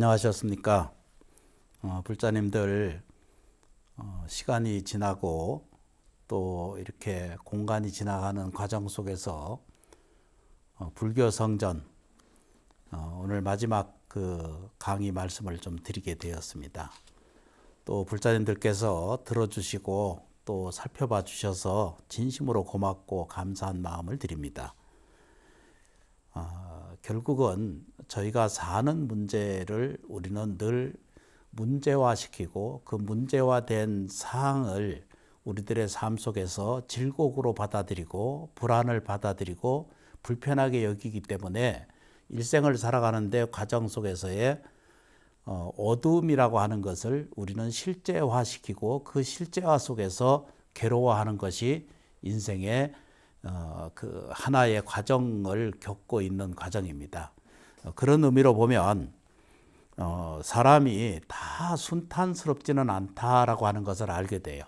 안녕하셨습니까? 어, 불자님들 어, 시간이 지나고 또 이렇게 공간이 지나가는 과정 속에서 어, 불교 성전 어, 오늘 마지막 그 강의 말씀을 좀 드리게 되었습니다. 또 불자님들께서 들어주시고 또 살펴봐 주셔서 진심으로 고맙고 감사한 마음을 드립니다. 아, 결국은 저희가 사는 문제를 우리는 늘 문제화시키고 그 문제화된 사항을 우리들의 삶 속에서 질곡으로 받아들이고 불안을 받아들이고 불편하게 여기기 때문에 일생을 살아가는데 과정 속에서의 어, 어두움이라고 하는 것을 우리는 실제화시키고 그 실제화 속에서 괴로워하는 것이 인생의 어, 그 하나의 과정을 겪고 있는 과정입니다. 어, 그런 의미로 보면 어, 사람이 다 순탄스럽지는 않다라고 하는 것을 알게 돼요.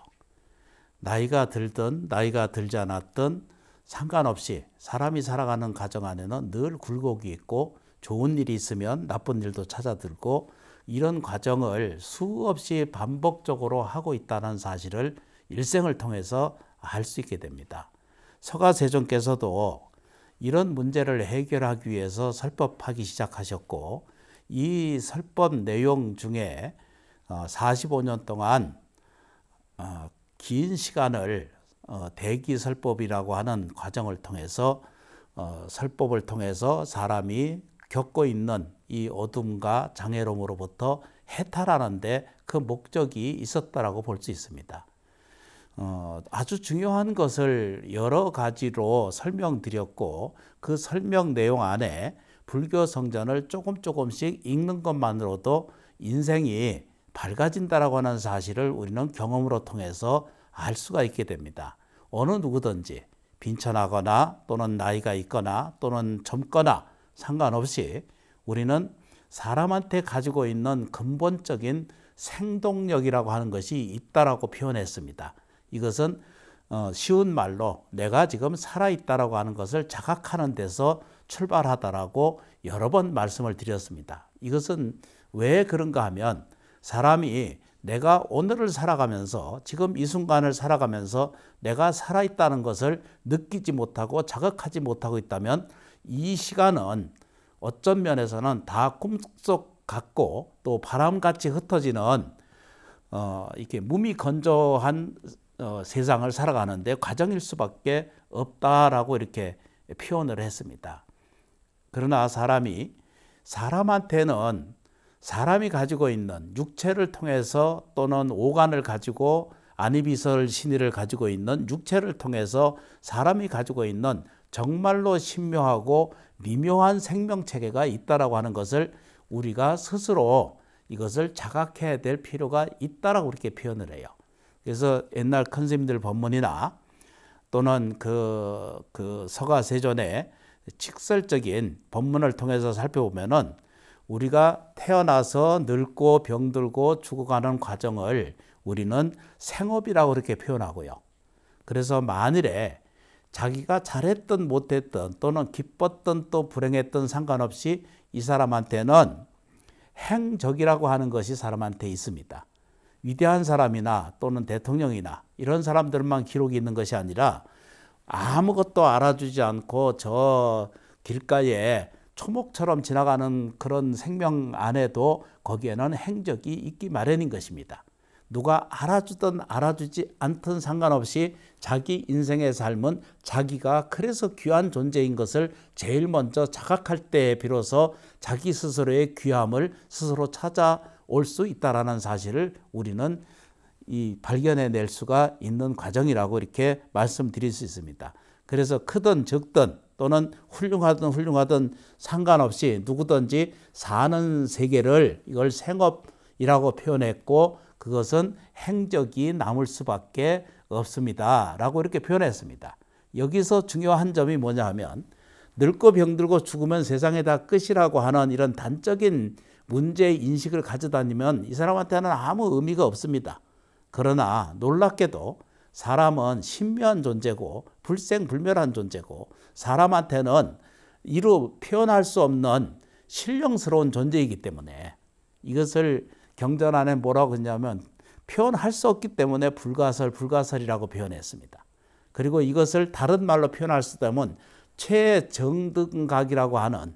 나이가 들든 나이가 들지 않았든 상관없이 사람이 살아가는 가정 안에는 늘 굴곡이 있고 좋은 일이 있으면 나쁜 일도 찾아들고 이런 과정을 수없이 반복적으로 하고 있다는 사실을 일생을 통해서 알 수 있게 됩니다. 서가세종께서도 이런 문제를 해결하기 위해서 설법하기 시작하셨고 이 설법 내용 중에 45년 어, 동안 어, 긴 시간을 어, 대기 설법이라고 하는 과정을 통해서 설법을 통해서 사람이 겪고 있는 이 어둠과 장애로으로부터 움 해탈하는데 그 목적이 있었다라고 볼 수 있습니다. 어, 아주 중요한 것을 여러 가지로 설명드렸고 그 설명 내용 안에 불교 성전을 조금 조금씩 읽는 것만으로도 인생이 밝아진다라고 하는 사실을 우리는 경험으로 통해서 알 수가 있게 됩니다. 어느 누구든지 빈천하거나 또는 나이가 있거나 또는 젊거나 상관없이 우리는 사람한테 가지고 있는 근본적인 생동력이라고 하는 것이 있다라고 표현했습니다. 이것은 어, 쉬운 말로 내가 지금 살아있다라고 하는 것을 자각하는 데서 출발하다라고 여러 번 말씀을 드렸습니다. 이것은 왜 그런가 하면 사람이 내가 오늘을 살아가면서 지금 이 순간을 살아가면서 내가 살아있다는 것을 느끼지 못하고 자각하지 못하고 있다면 이 시간은 어쩐 면에서는 다 꿈속 같고 또 바람같이 흩어지는 어, 이렇게 몸이 건조한 어, 세상을 살아가는데 과정일 수밖에 없다라고 이렇게 표현을 했습니다. 그러나 사람이 사람한테는 사람이 가지고 있는 육체를 통해서 또는 오간을 가지고 아니비설 신의를 가지고 있는 육체를 통해서 사람이 가지고 있는 정말로 신묘하고 미묘한 생명 체계가 있다라고 하는 것을 우리가 스스로 이것을 자각해야 될 필요가 있다라고 이렇게 표현을 해요. 그래서 옛날 큰스님들 법문이나 또는 그, 그서가세전의 직설적인 법문을 통해서 살펴보면은 우리가 태어나서 늙고 병들고 죽어가는 과정을 우리는 생업이라고 그렇게 표현하고요. 그래서 만일에 자기가 잘했든 못했든 또는 기뻤든 또 불행했든 상관없이 이 사람한테는 행적이라고 하는 것이 사람한테 있습니다. 위대한 사람이나 또는 대통령이나 이런 사람들만 기록이 있는 것이 아니라 아무것도 알아주지 않고 저 길가에 초목처럼 지나가는 그런 생명 안에도 거기에는 행적이 있기 마련인 것입니다. 누가 알아주든 알아주지 않든 상관없이 자기 인생의 삶은 자기가 그래서 귀한 존재인 것을 제일 먼저 자각할 때에 비로소 자기 스스로의 귀함을 스스로 찾아 올수 있다라는 사실을 우리는 이 발견해 낼 수가 있는 과정이라고 이렇게 말씀드릴 수 있습니다. 그래서 크든 적든 또는 훌륭하든 훌륭하든 상관없이 누구든지 사는 세계를 이걸 생업이라고 표현했고 그것은 행적이 남을 수밖에 없습니다. 라고 이렇게 표현했습니다. 여기서 중요한 점이 뭐냐 하면 늙고 병들고 죽으면 세상에 다 끝이라고 하는 이런 단적인 문제 인식을 가져다니면 이 사람한테는 아무 의미가 없습니다. 그러나 놀랍게도 사람은 신묘한 존재고 불생불멸한 존재고 사람한테는 이루 표현할 수 없는 신령스러운 존재이기 때문에 이것을 경전 안에 뭐라고 했냐면 표현할 수 없기 때문에 불가설, 불가설이라고 표현했습니다. 그리고 이것을 다른 말로 표현할 수 있다면 최정등각이라고 하는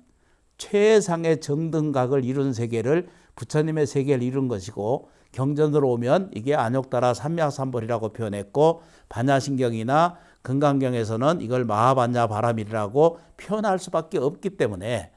최상의 정등각을 이룬 세계를 부처님의 세계를 이룬 것이고 경전으로 오면 이게 안욕따라 삼약삼벌이라고 표현했고 반야신경이나 금강경에서는 이걸 마하반야 바람이라고 표현할 수밖에 없기 때문에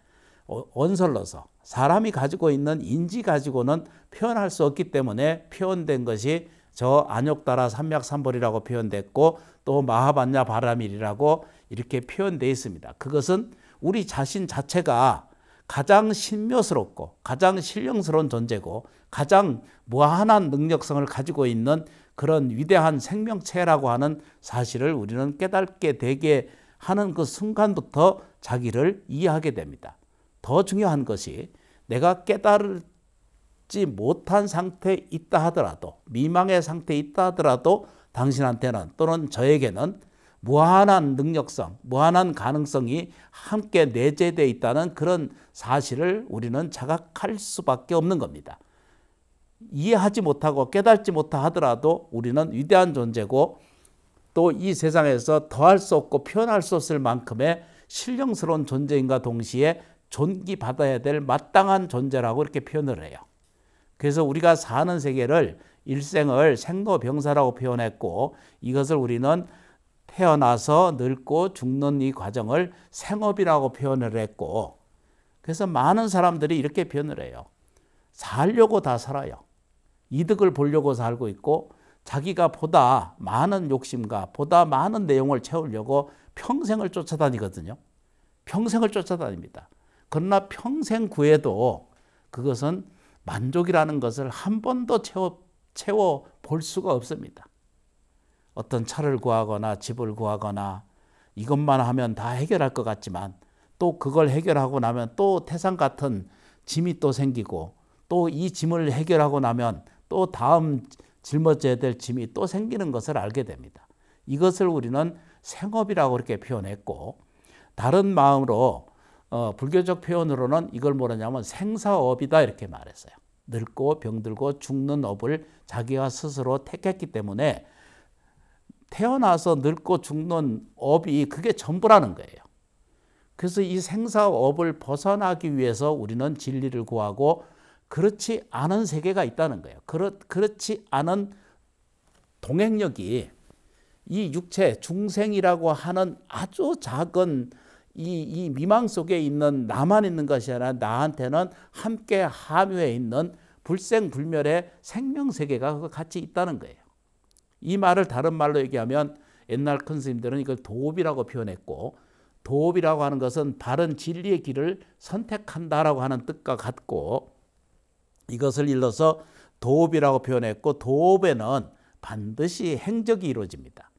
어, 원설로서 사람이 가지고 있는 인지 가지고는 표현할 수 없기 때문에 표현된 것이 저 안욕따라 삼약삼벌이라고 표현됐고 또 마하반야 바람일이라고 이렇게 표현되어 있습니다. 그것은 우리 자신 자체가 가장 신묘스럽고 가장 신령스러운 존재고 가장 무한한 능력성을 가지고 있는 그런 위대한 생명체라고 하는 사실을 우리는 깨닫게 되게 하는 그 순간부터 자기를 이해하게 됩니다. 더 중요한 것이 내가 깨달지 못한 상태에 있다 하더라도 미망의 상태에 있다 하더라도 당신한테는 또는 저에게는 무한한 능력성, 무한한 가능성이 함께 내재되어 있다는 그런 사실을 우리는 자각할 수밖에 없는 겁니다. 이해하지 못하고 깨닫지 못하 더라도 우리는 위대한 존재고 또 이 세상에서 더할 수 없고 표현할 수 없을 만큼의 신령스러운 존재인과 동시에 존귀받아야 될 마땅한 존재라고 이렇게 표현을 해요. 그래서 우리가 사는 세계를 일생을 생로병사라고 표현했고 이것을 우리는 태어나서 늙고 죽는 이 과정을 생업이라고 표현을 했고 그래서 많은 사람들이 이렇게 표현을 해요. 살려고 다 살아요. 이득을 보려고 살고 있고 자기가 보다 많은 욕심과 보다 많은 내용을 채우려고 평생을 쫓아다니거든요. 평생을 쫓아다닙니다. 그러나 평생 구해도 그것은 만족이라는 것을 한 번도 채워, 채워 볼 수가 없습니다. 어떤 차를 구하거나 집을 구하거나 이것만 하면 다 해결할 것 같지만 또 그걸 해결하고 나면 또 태산 같은 짐이 또 생기고 또 이 짐을 해결하고 나면 또 다음 짊어져야 될 짐이 또 생기는 것을 알게 됩니다. 이것을 우리는 생업이라고 이렇게 표현했고 다른 마음으로 어, 불교적 표현으로는 이걸 뭐라냐면 생사업이다 이렇게 말했어요. 늙고 병들고 죽는 업을 자기가 스스로 택했기 때문에 태어나서 늙고 죽는 업이 그게 전부라는 거예요. 그래서 이 생사업을 벗어나기 위해서 우리는 진리를 구하고 그렇지 않은 세계가 있다는 거예요. 그렇, 그렇지 않은 동행력이 이 육체, 중생이라고 하는 아주 작은 이, 이 미망 속에 있는 나만 있는 것이 아니라 나한테는 함께 함유해 있는 불생불멸의 생명세계가 같이 있다는 거예요. 이 말을 다른 말로 얘기하면 옛날 큰 스님들은 이걸 도읍이라고 표현했고 도읍이라고 하는 것은 바른 진리의 길을 선택한다라고 하는 뜻과 같고 이것을 일러서 도읍이라고 표현했고 도읍에는 반드시 행적이 이루어집니다.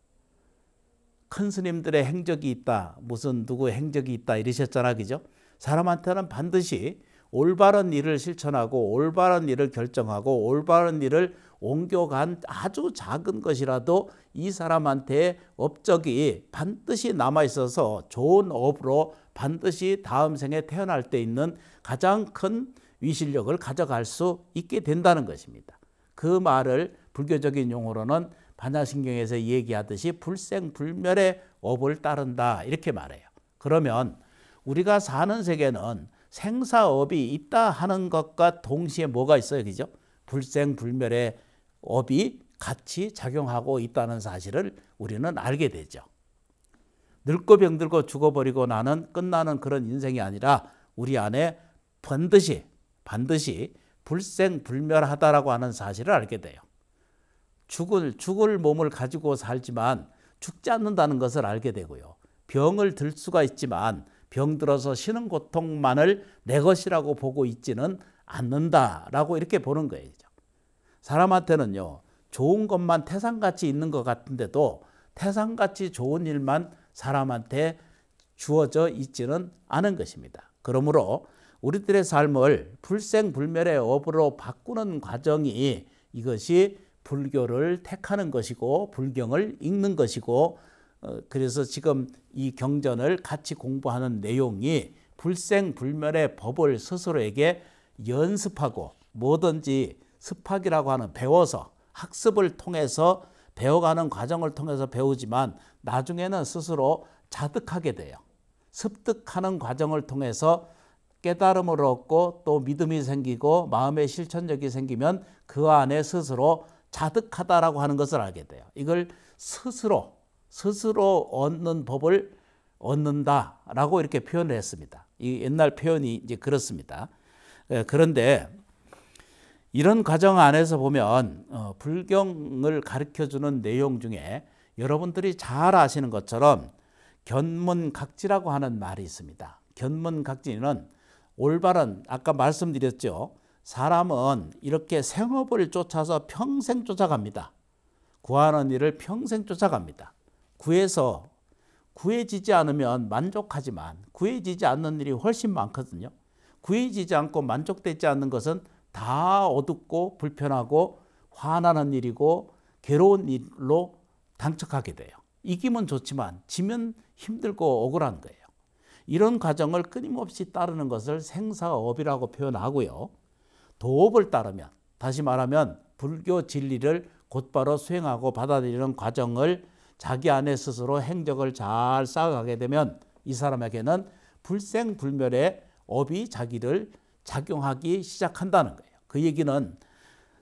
큰 스님들의 행적이 있다. 무슨 누구 행적이 있다 이러셨잖아. 그죠? 사람한테는 반드시 올바른 일을 실천하고 올바른 일을 결정하고 올바른 일을 옮겨간 아주 작은 것이라도 이 사람한테 업적이 반드시 남아 있어서 좋은 업으로 반드시 다음 생에 태어날 때 있는 가장 큰 위실력을 가져갈 수 있게 된다는 것입니다. 그 말을 불교적인 용어로는 반야신경에서 얘기하듯이 불생불멸의 업을 따른다 이렇게 말해요. 그러면 우리가 사는 세계는 생사업이 있다 하는 것과 동시에 뭐가 있어요. 그죠? 불생불멸의 업이 같이 작용하고 있다는 사실을 우리는 알게 되죠. 늙고 병들고 죽어버리고 나는 끝나는 그런 인생이 아니라 우리 안에 반드시 반드시 불생불멸하다라고 하는 사실을 알게 돼요. 죽을 죽을 몸을 가지고 살지만 죽지 않는다는 것을 알게 되고요. 병을 들 수가 있지만 병들어서 쉬는 고통만을 내 것이라고 보고 있지는 않는다라고 이렇게 보는 거예요. 그죠? 사람한테는요. 좋은 것만 태산같이 있는 것 같은데도 태산같이 좋은 일만 사람한테 주어져 있지는 않은 것입니다. 그러므로 우리들의 삶을 불생불멸의 업으로 바꾸는 과정이 이것이 불교를 택하는 것이고 불경을 읽는 것이고 어, 그래서 지금 이 경전을 같이 공부하는 내용이 불생불멸의 법을 스스로에게 연습하고 뭐든지 습학이라고 하는 배워서 학습을 통해서 배워가는 과정을 통해서 배우지만 나중에는 스스로 자득하게 돼요. 습득하는 과정을 통해서 깨달음을 얻고 또 믿음이 생기고 마음의 실천력이 생기면 그 안에 스스로 자득하다라고 하는 것을 알게 돼요. 이걸 스스로 스스로 얻는 법을 얻는다라고 이렇게 표현을 했습니다. 이 옛날 표현이 이제 그렇습니다. 예, 그런데 이런 과정 안에서 보면 어, 불경을 가르쳐 주는 내용 중에 여러분들이 잘 아시는 것처럼 견문각지라고 하는 말이 있습니다. 견문각지는 올바른 아까 말씀드렸죠. 사람은 이렇게 생업을 쫓아서 평생 쫓아갑니다. 구하는 일을 평생 쫓아갑니다. 구해서 구해지지 않으면 만족하지만 구해지지 않는 일이 훨씬 많거든요. 구해지지 않고 만족되지 않는 것은 다 어둡고 불편하고 화나는 일이고 괴로운 일로 당척하게 돼요. 이기면 좋지만 지면 힘들고 억울한 거예요. 이런 과정을 끊임없이 따르는 것을 생사업이라고 표현하고요. 도업을 따르면 다시 말하면 불교 진리를 곧바로 수행하고 받아들이는 과정을 자기 안에 스스로 행적을 잘 쌓아가게 되면 이 사람에게는 불생불멸의 업이 자기를 작용하기 시작한다는 거예요. 그 얘기는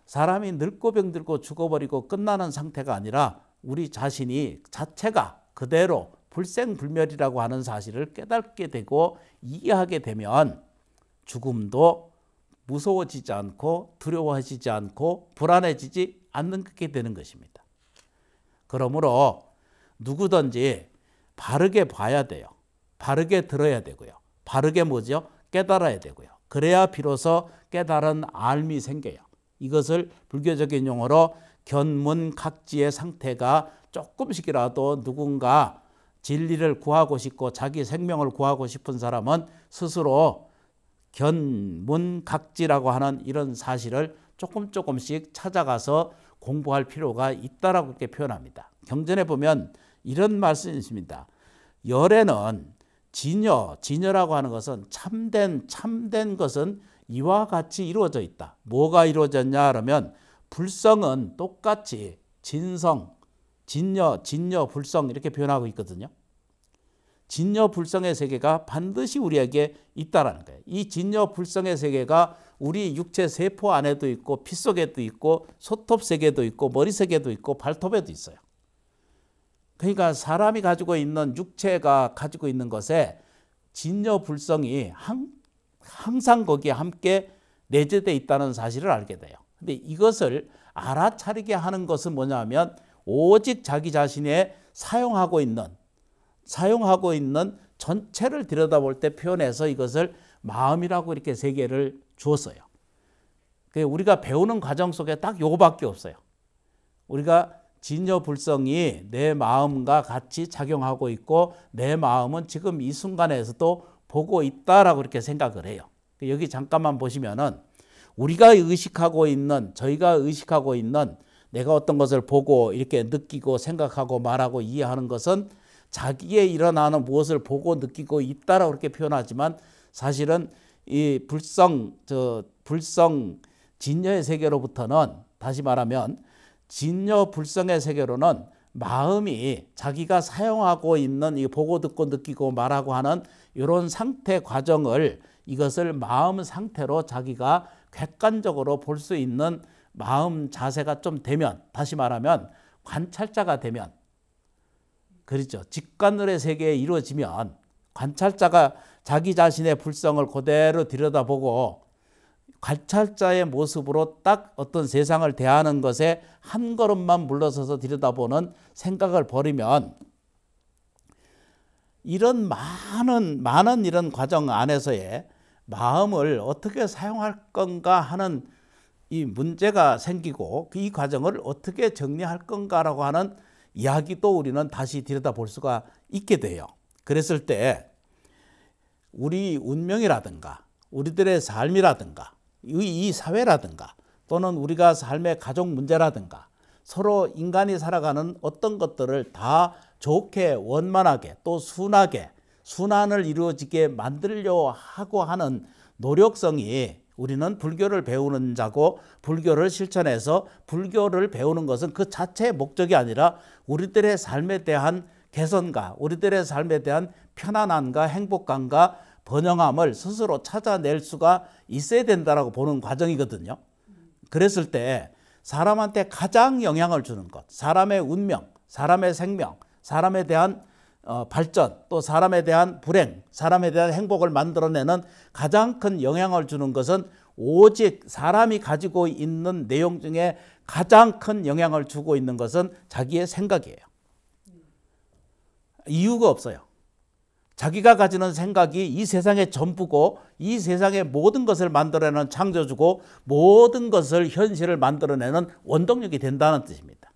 사람이 늙고 병들고 죽어버리고 끝나는 상태가 아니라 우리 자신이 자체가 그대로 불생불멸이라고 하는 사실을 깨닫게 되고 이해하게 되면 죽음도 무서워지지 않고 두려워지지 않고 불안해지지 않는 게 되는 것입니다. 그러므로 누구든지 바르게 봐야 돼요. 바르게 들어야 되고요. 바르게 뭐죠? 깨달아야 되고요. 그래야 비로소 깨달은 알미 생겨요. 이것을 불교적인 용어로 견문각지의 상태가 조금씩이라도 누군가 진리를 구하고 싶고 자기 생명을 구하고 싶은 사람은 스스로 견문각지라고 하는 이런 사실을 조금 조금씩 찾아가서 공부할 필요가 있다라고 이렇게 표현합니다. 경전에 보면 이런 말씀이 십니다 열애는 진여, 진여라고 하는 것은 참된, 참된 것은 이와 같이 이루어져 있다. 뭐가 이루어졌냐 하면 불성은 똑같이 진성, 진여, 진여, 불성 이렇게 표현하고 있거든요. 진여 불성의 세계가 반드시 우리에게 있다라는 거예요. 이 진여 불성의 세계가 우리 육체 세포 안에도 있고 피 속에도 있고 손톱 세계도 있고 머리 세계도 있고 발톱에도 있어요. 그러니까 사람이 가지고 있는 육체가 가지고 있는 것에 진여불성이 항상 거기에 함께 내재되어 있다는 사실을 알게 돼요. 근데 이것을 알아차리게 하는 것은 뭐냐면 오직 자기 자신의 사용하고 있는 사용하고 있는 전체를 들여다볼 때 표현해서 이것을 마음이라고 이렇게 세 개를 주었어요. 그 우리가 배우는 과정 속에 딱 요거밖에 없어요. 우리가 진여불성이 내 마음과 같이 작용하고 있고 내 마음은 지금 이 순간에서도 보고 있다라고 이렇게 생각을 해요. 여기 잠깐만 보시면은 우리가 의식하고 있는 저희가 의식하고 있는 내가 어떤 것을 보고 이렇게 느끼고 생각하고 말하고 이해하는 것은 자기의 일어나는 무엇을 보고 느끼고 있다라고 그렇게 표현하지만 사실은 이 불성 저 불성 진여의 세계로부터는 다시 말하면 진여 불성의 세계로는 마음이 자기가 사용하고 있는 이 보고 듣고 느끼고 말하고 하는 이런 상태 과정을 이것을 마음 상태로 자기가 객관적으로 볼 수 있는 마음 자세가 좀 되면 다시 말하면 관찰자가 되면 그렇죠. 직관의 세계에 이루어지면 관찰자가 자기 자신의 불성을 그대로 들여다보고 관찰자의 모습으로 딱 어떤 세상을 대하는 것에 한 걸음만 물러서서 들여다보는 생각을 버리면 이런 많은 많은 이런 과정 안에서의 마음을 어떻게 사용할 건가 하는 이 문제가 생기고 이 과정을 어떻게 정리할 건가라고 하는 이야기도 우리는 다시 들여다볼 수가 있게 돼요. 그랬을 때 우리 운명이라든가 우리들의 삶이라든가 이 사회라든가 또는 우리가 삶의 가족 문제라든가 서로 인간이 살아가는 어떤 것들을 다 좋게 원만하게 또 순하게 순환을 이루어지게 만들려 하고 하는 노력성이 우리는 불교를 배우는 자고 불교를 실천해서 불교를 배우는 것은 그 자체의 목적이 아니라 우리들의 삶에 대한 개선과 우리들의 삶에 대한 편안함과 행복감과 번영함을 스스로 찾아낼 수가 있어야 된다라고 보는 과정이거든요. 그랬을 때 사람한테 가장 영향을 주는 것, 사람의 운명, 사람의 생명, 사람에 대한 어, 발전, 또 사람에 대한 불행, 사람에 대한 행복을 만들어내는 가장 큰 영향을 주는 것은 오직 사람이 가지고 있는 내용 중에 가장 큰 영향을 주고 있는 것은 자기의 생각이에요. 이유가 없어요. 자기가 가지는 생각이 이 세상의 전부고 이 세상의 모든 것을 만들어내는 창조주고 모든 것을 현실을 만들어내는 원동력이 된다는 뜻입니다.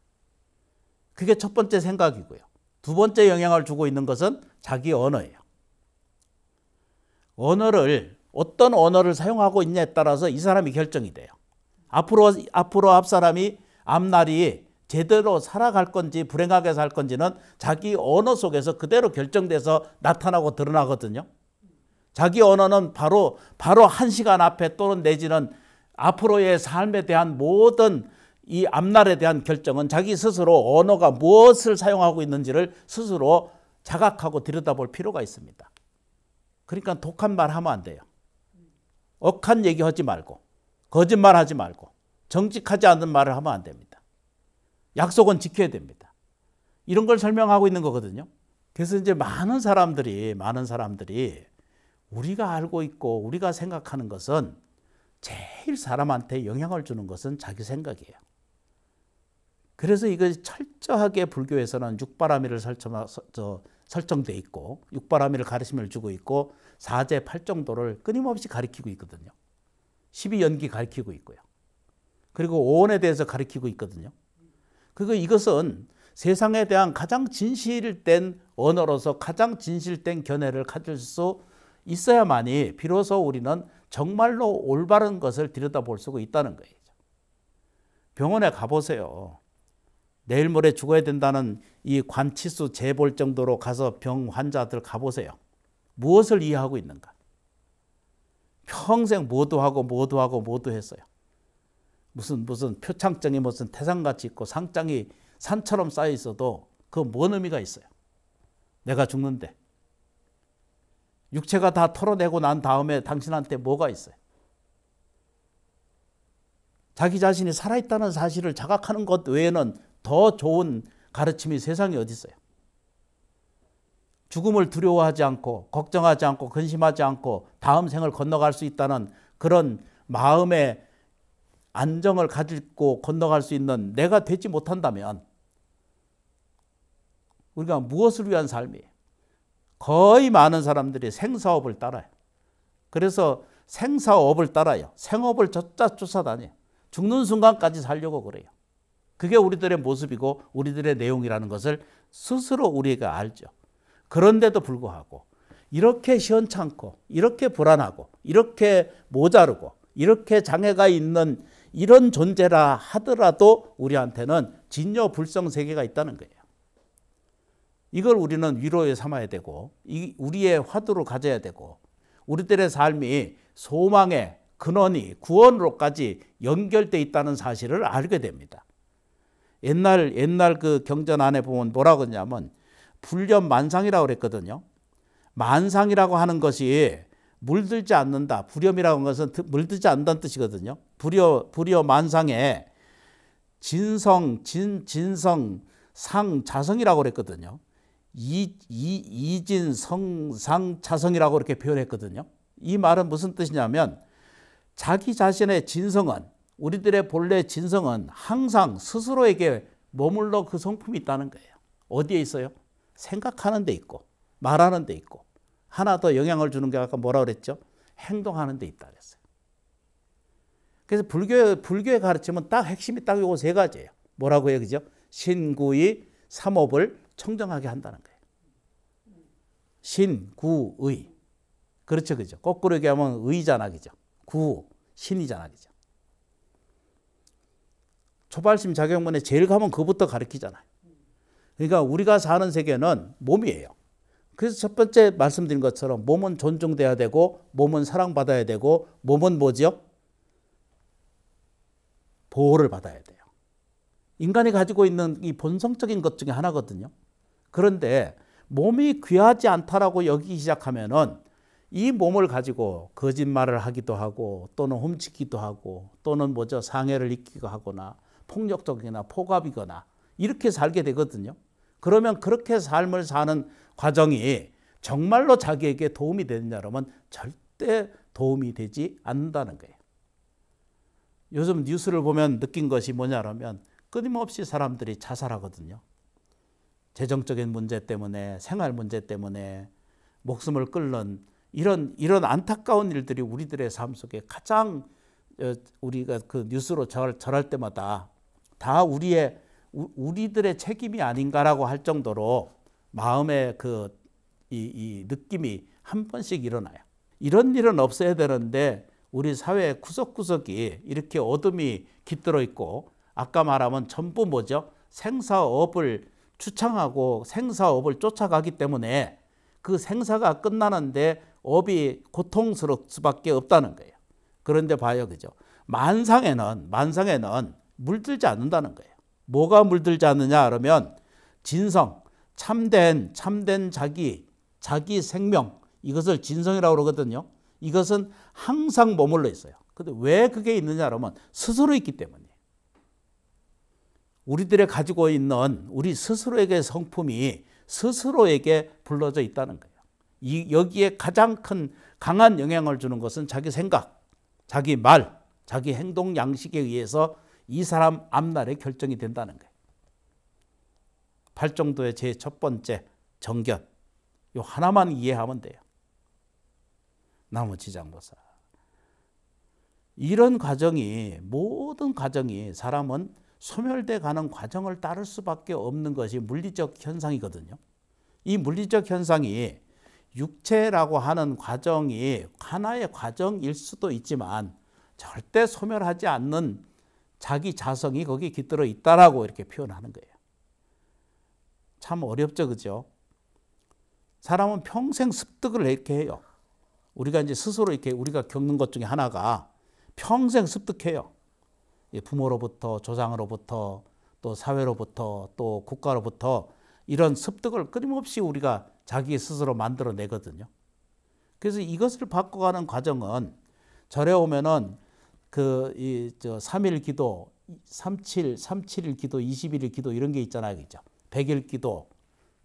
그게 첫 번째 생각이고요. 두 번째 영향을 주고 있는 것은 자기 언어예요. 언어를 어떤 언어를 사용하고 있냐에 따라서 이 사람이 결정이 돼요. 앞으로 앞으로 앞 사람이 앞날이 제대로 살아갈 건지 불행하게 살 건지는 자기 언어 속에서 그대로 결정돼서 나타나고 드러나거든요. 자기 언어는 바로 바로 한 시간 앞에 또는 내지는 앞으로의 삶에 대한 모든 이 앞날에 대한 결정은 자기 스스로 언어가 무엇을 사용하고 있는지를 스스로 자각하고 들여다볼 필요가 있습니다. 그러니까 독한 말 하면 안 돼요. 억한 얘기하지 말고 거짓말 하지 말고 정직하지 않는 말을 하면 안 됩니다. 약속은 지켜야 됩니다. 이런 걸 설명하고 있는 거거든요. 그래서 이제 많은 사람들이, 많은 사람들이 우리가 알고 있고 우리가 생각하는 것은 제일 사람한테 영향을 주는 것은 자기 생각이에요. 그래서 이거 철저하게 불교에서는 육바라밀을 설정, 되어 있고 육바라밀을 가르침을 주고 있고 사제 팔정도를 끊임없이 가리키고 있거든요. 1 2연기 가리키고 있고요. 그리고 오원에 대해서 가리키고 있거든요. 그리고 이것은 세상에 대한 가장 진실된 언어로서 가장 진실된 견해를 가질 수 있어야만이 비로소 우리는 정말로 올바른 것을 들여다볼 수가 있다는 거예요. 병원에 가보세요. 내일 모레 죽어야 된다는 이 관치수 재볼 정도로 가서 병 환자들 가보세요. 무엇을 이해하고 있는가? 평생 뭐도 하고 뭐도 하고 뭐도 했어요. 무슨 무슨 표창장이 무슨 태상같이 있고 상장이 산처럼 쌓여 있어도 그 뭔 의미가 있어요. 내가 죽는데. 육체가 다 털어내고 난 다음에 당신한테 뭐가 있어요? 자기 자신이 살아있다는 사실을 자각하는 것 외에는 더 좋은 가르침이 세상에 어디 있어요? 죽음을 두려워하지 않고 걱정하지 않고 근심하지 않고 다음 생을 건너갈 수 있다는 그런 마음의 안정을 가지고 건너갈 수 있는 내가 되지 못한다면 우리가 무엇을 위한 삶이 에요 거의 많은 사람들이 생사업을 따라요. 그래서 생사업을 따라요. 생업을 쫓아 쫓아다녀. 죽는 순간까지 살려고 그래요. 그게 우리들의 모습이고 우리들의 내용이라는 것을 스스로 우리가 알죠. 그런데도 불구하고 이렇게 시원찮고 이렇게 불안하고 이렇게 모자르고 이렇게 장애가 있는 이런 존재라 하더라도 우리한테는 진여불성 세계가 있다는 거예요. 이걸 우리는 위로에 삼아야 되고 우리의 화두로 가져야 되고 우리들의 삶이 소망의 근원이 구원으로까지 연결돼 있다는 사실을 알게 됩니다. 옛날 옛날 그 경전 안에 보면 뭐라고 했냐면 불련 만상이라고 그랬거든요. 만상이라고 하는 것이 물들지 않는다. 불염이라고 하는 것은 물들지 않는다는 뜻이거든요. 불여, 불여 만상에 진성, 진, 진성, 상, 자성이라고 그랬거든요. 이, 이, 이진, 성, 상, 자성이라고 이렇게 표현했거든요. 이 말은 무슨 뜻이냐면 자기 자신의 진성은 우리들의 본래 진성은 항상 스스로에게 머물러 그 성품이 있다는 거예요. 어디에 있어요? 생각하는 데 있고 말하는 데 있고 하나 더 영향을 주는 게 아까 뭐라 그랬죠? 행동하는 데 있다 그랬어요. 그래서 불교 불교의 가르침은 딱 핵심이 딱 요거 세 가지예요. 뭐라고 해요, 그죠? 신구의 삼업을 청정하게 한다는 거예요. 신구의 그렇죠, 그죠? 거꾸로 얘기하면 의잖아, 그죠? 구 신이잖아, 그죠? 초발심 작용문에 제일 가면 그부터 가르키잖아요. 그러니까 우리가 사는 세계는 몸이에요. 그래서 첫 번째 말씀드린 것처럼 몸은 존중돼야 되고 몸은 사랑받아야 되고 몸은 뭐지요? 보호를 받아야 돼요. 인간이 가지고 있는 이 본성적인 것 중에 하나거든요. 그런데 몸이 귀하지 않다라고 여기기 시작하면은 이 몸을 가지고 거짓말을 하기도 하고 또는 훔치기도 하고 또는 뭐죠 상해를 입기도 하거나 폭력적이나 포갑이거나 이렇게 살게 되거든요. 그러면 그렇게 삶을 사는 과정이 정말로 자기에게 도움이 되느냐 그러면 절대 도움이 되지 않는다는 거예요. 요즘 뉴스를 보면 느낀 것이 뭐냐면 끊임없이 사람들이 자살하거든요. 재정적인 문제 때문에 생활 문제 때문에 목숨을 끊는 이런 이런 안타까운 일들이 우리들의 삶 속에 가장 어, 우리가 그 뉴스로 절, 절할 때마다 다 우리의 우리들의 책임이 아닌가라고 할 정도로 마음의 그이 이 느낌이 한 번씩 일어나요. 이런 일은 없어야 되는데 우리 사회 구석구석이 이렇게 어둠이 깃들어 있고 아까 말하면 전부 뭐죠? 생사업을 추창하고 생사업을 쫓아가기 때문에 그 생사가 끝나는데 업이 고통스럽 수밖에 없다는 거예요. 그런데 봐요. 그죠? 만상에는 만상에는 물들지 않는다는 거예요. 뭐가 물들지 않느냐 그러면 진성, 참된 참된 자기, 자기 생명 이것을 진성이라고 그러거든요. 이것은 항상 머물러 있어요. 근데 왜 그게 있느냐 하면 스스로 있기 때문이에요. 우리들의 가지고 있는 우리 스스로에게 성품이 스스로에게 불러져 있다는 거예요. 이, 여기에 가장 큰 강한 영향을 주는 것은 자기 생각, 자기 말, 자기 행동 양식에 의해서 이 사람 앞날의 결정이 된다는 거예요. 팔정도의 제 첫 번째 정견 요 하나만 이해하면 돼요. 나머지 장보살 이런 과정이 모든 과정이 사람은 소멸돼 가는 과정을 따를 수밖에 없는 것이 물리적 현상이거든요. 이 물리적 현상이 육체라고 하는 과정이 하나의 과정일 수도 있지만 절대 소멸하지 않는 자기 자성이 거기 에 깃들어 있다라고 이렇게 표현하는 거예요. 참 어렵죠, 그죠? 사람은 평생 습득을 이렇게 해요. 우리가 이제 스스로 이렇게 우리가 겪는 것 중에 하나가 평생 습득해요. 부모로부터 조상으로부터 또 사회로부터 또 국가로부터 이런 습득을 끊임없이 우리가 자기 스스로 만들어내거든요. 그래서 이것을 바꿔가는 과정은 절에 오면은 그이저 3일 기도, 37, 37일 기도, 21일 기도 이런 게 있잖아요. 그죠? 100일 기도,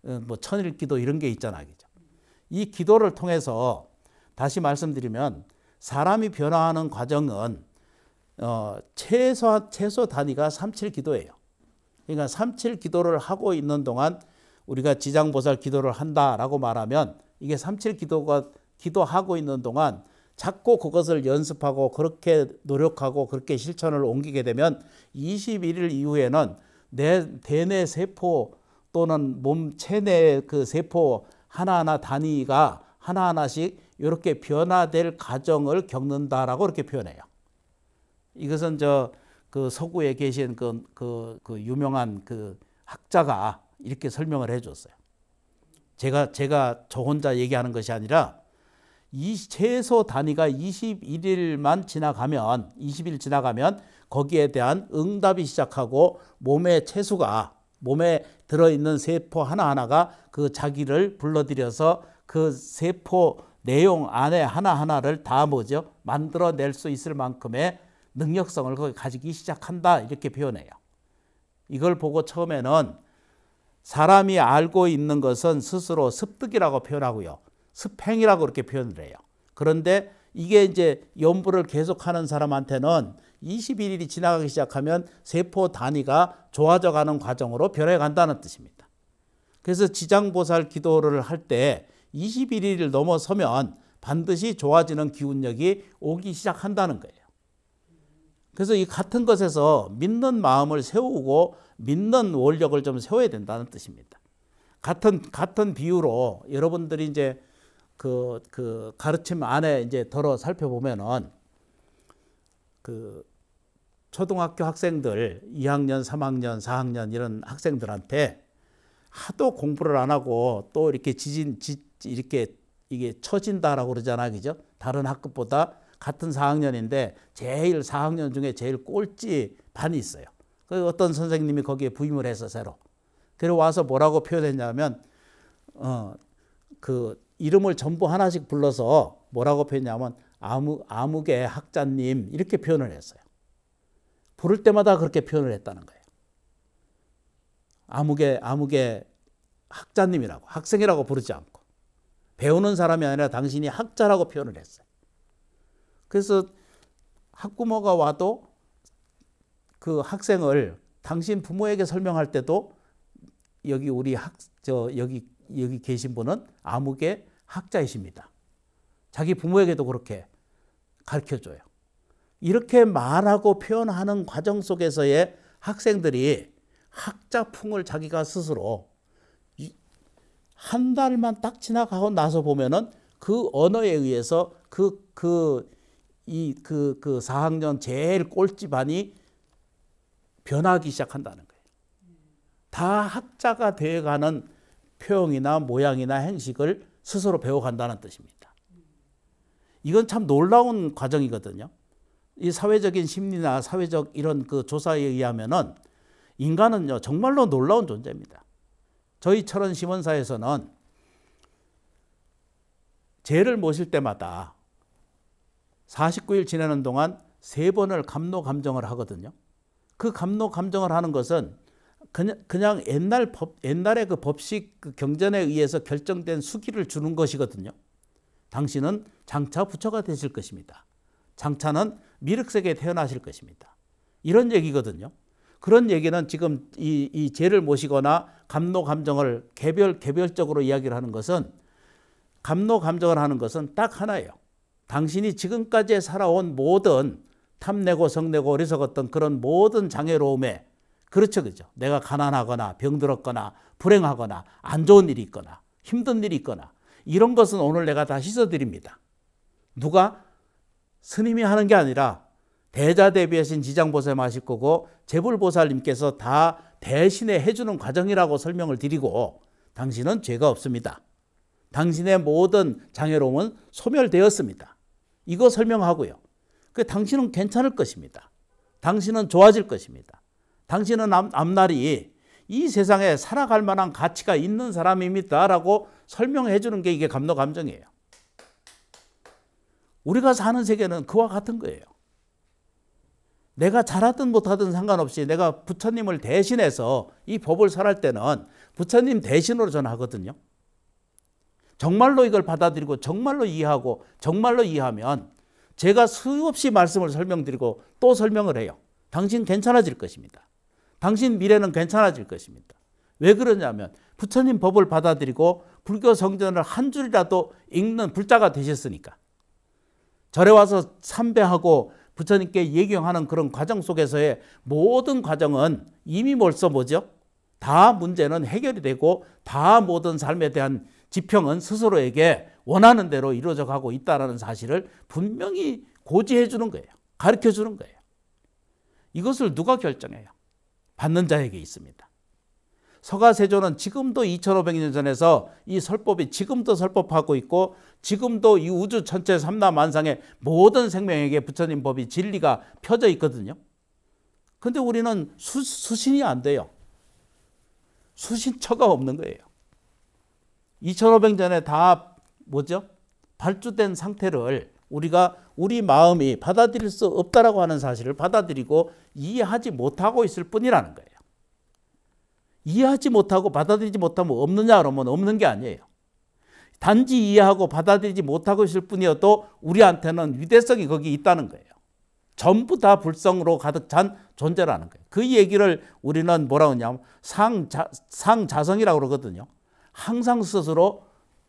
어, 뭐 1000일 기도 이런 게 있잖아요. 그죠? 이 기도를 통해서 다시 말씀드리면 사람이 변화하는 과정은 어, 최소, 최소 단위가 삼칠 기도예요. 그러니까 삼칠 기도를 하고 있는 동안 우리가 지장보살 기도를 한다라고 말하면 이게 삼칠 기도가 기도하고 있는 동안 자꾸 그것을 연습하고 그렇게 노력하고 그렇게 실천을 옮기게 되면 21일 이후에는 내 대뇌 세포 또는 몸 체내 그 세포 하나하나 단위가 하나하나씩 이렇게 변화될 과정을 겪는다라고 이렇게 표현해요. 이것은 저 그 서구에 계신 그, 그, 그 유명한 그 학자가 이렇게 설명을 해줬어요. 제가 제가 저 혼자 얘기하는 것이 아니라 이 최소 단위가 21일만 지나가면 20일 지나가면 거기에 대한 응답이 시작하고 몸의 체수가 몸에 들어있는 세포 하나하나가 그 자기를 불러들여서 그 세포 내용 안에 하나하나를 다 뭐죠? 만들어낼 수 있을 만큼의 능력성을 가지기 시작한다 이렇게 표현해요. 이걸 보고 처음에는 사람이 알고 있는 것은 스스로 습득이라고 표현하고요. 습행이라고 그렇게 표현을 해요. 그런데 이게 이제 연구를 계속하는 사람한테는 21일이 지나가기 시작하면 세포 단위가 좋아져가는 과정으로 변해간다는 뜻입니다. 그래서 지장보살 기도를 할때 21일을 넘어서면 반드시 좋아지는 기운력이 오기 시작한다는 거예요. 그래서 이 같은 것에서 믿는 마음을 세우고 믿는 원력을 좀 세워야 된다는 뜻입니다. 같은 같은 비유로 여러분들이 이제 그, 그 가르침 안에 이제 덜어 살펴보면은 그 초등학교 학생들 2학년, 3학년, 4학년 이런 학생들한테 하도 공부를 안 하고 또 이렇게 지진, 지, 이렇게 이게 처진다라고 그러잖아. 그죠? 다른 학급보다 같은 4학년인데 제일 4학년 중에 제일 꼴찌 반이 있어요. 그 어떤 선생님이 거기에 부임을 해서 새로. 그리 와서 뭐라고 표현했냐면 어 그 이름을 전부 하나씩 불러서 뭐라고 표현냐면 아무 암흑의 학자님 이렇게 표현을 했어요. 부를 때마다 그렇게 표현을 했다는 거예요. 아무의아무의 학자님이라고 학생이라고 부르지 않고 배우는 사람이 아니라 당신이 학자라고 표현을 했어요. 그래서 학부모가 와도 그 학생을 당신 부모에게 설명할 때도 여기 우리 학, 저, 여기, 여기 계신 분은 암흑의 학자이십니다. 자기 부모에게도 그렇게 가르쳐 줘요. 이렇게 말하고 표현하는 과정 속에서의 학생들이 학자풍을 자기가 스스로 한 달만 딱 지나가고 나서 보면은 그 언어에 의해서 그 그 이 그그 그, 그 4학년 그, 그 제일 꼴집안이 변하기 시작한다는 거예요. 다 학자가 되어가는 표현이나 모양이나 행식을 스스로 배워간다는 뜻입니다. 이건 참 놀라운 과정이거든요. 이 사회적인 심리나 사회적 이런 그 조사에 의하면은 인간은요 정말로 놀라운 존재입니다. 저희 철원 시원사에서는 죄를 모실 때마다 49일 지내는 동안 세 번을 감로 감정을 하거든요. 그 감로 감정을 하는 것은 그냥, 그냥 옛날 법, 옛날에 그 법식 그 경전에 의해서 결정된 수기를 주는 것이거든요. 당신은 장차 부처가 되실 것입니다. 장차는 미륵세계에 태어나실 것입니다. 이런 얘기거든요. 그런 얘기는 지금 이, 이 죄를 모시거나 감노 감정을 개별 개별적으로 이야기를 하는 것은 감노 감정을 하는 것은 딱 하나예요. 당신이 지금까지 살아온 모든 탐내고 성내고 어리석었던 그런 모든 장애로움에 그렇죠 그죠. 내가 가난하거나 병들었거나 불행하거나 안 좋은 일이 있거나 힘든 일이 있거나 이런 것은 오늘 내가 다 씻어드립니다. 누가 스님이 하는 게 아니라 대자 대비하신 지장보살 마실 거고 재불보살님께서 다 대신에 해주는 과정이라고 설명을 드리고 당신은 죄가 없습니다. 당신의 모든 장애로움은 소멸되었습니다. 이거 설명하고요. 그 당신은 괜찮을 것입니다. 당신은 좋아질 것입니다. 당신은 앞, 날이이 세상에 살아갈 만한 가치가 있는 사람입니다라고 설명해 주는 게 이게 감노 감정이에요. 우리가 사는 세계는 그와 같은 거예요. 내가 잘하든 못하든 상관없이 내가 부처님을 대신해서 이 법을 설할 때는 부처님 대신으로 전하거든요. 정말로 이걸 받아들이고 정말로 이해하고 정말로 이해하면 제가 수없이 말씀을 설명드리고 또 설명을 해요. 당신 괜찮아질 것입니다. 당신 미래는 괜찮아질 것입니다. 왜 그러냐면 부처님 법을 받아들이고 불교 성전을 한 줄이라도 읽는 불자가 되셨으니까. 절에 와서 참배하고 부처님께 예경하는 그런 과정 속에서의 모든 과정은 이미 벌써 뭐죠? 다 문제는 해결이 되고 다 모든 삶에 대한 지평은 스스로에게 원하는 대로 이루어져 가고 있다는 사실을 분명히 고지해 주는 거예요. 가르쳐 주는 거예요. 이것을 누가 결정해요? 받는 자에게 있습니다. 서가세조는 지금도 2500년 전에서 이 설법이 지금도 설법하고 있고 지금도 이 우주 천체 삼라만상의 모든 생명에게 부처님 법이 진리가 펴져 있거든요. 근데 우리는 수, 수신이 안 돼요. 수신처가 없는 거예요. 2500년 전에 다 뭐죠? 발주된 상태를 우리가 우리 마음이 받아들일 수 없다라고 하는 사실을 받아들이고 이해하지 못하고 있을 뿐이라는 거예요. 이해하지 못하고 받아들이지 못하면 없느냐 그러면 없는 게 아니에요. 단지 이해하고 받아들이지 못하고 있을 뿐이어도 우리한테는 위대성이 거기 있다는 거예요. 전부 다 불성으로 가득 찬 존재라는 거예요. 그 얘기를 우리는 뭐라고 하냐면 상자, 상자성이라고 그러거든요. 항상 스스로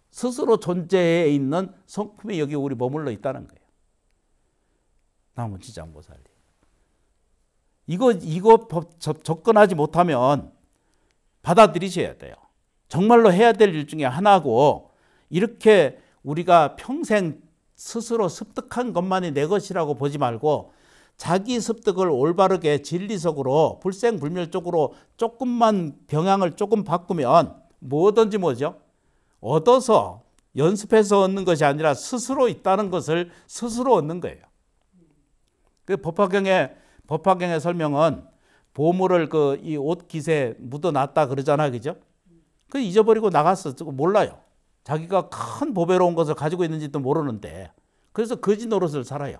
스스로 존재에 있는 성품이 여기 우리 머물러 있다는 거예요. 나머지 장보살이. 이거 이거 접근하지 못하면 받아들이셔야 돼요. 정말로 해야 될 일 중에 하나고 이렇게 우리가 평생 스스로 습득한 것만이 내 것이라고 보지 말고 자기 습득을 올바르게 진리석으로 불생불멸 쪽으로 조금만 병향을 조금 바꾸면 뭐든지 뭐죠? 얻어서 연습해서 얻는 것이 아니라 스스로 있다는 것을 스스로 얻는 거예요. 그 법화경의 법화경의 설명은 보물을 그 이옷깃에 묻어놨다 그러잖아, 그죠? 그 잊어버리고 나갔어. 몰라요. 자기가 큰 보배로운 것을 가지고 있는지도 모르는데 그래서 거지 노릇을 살아요.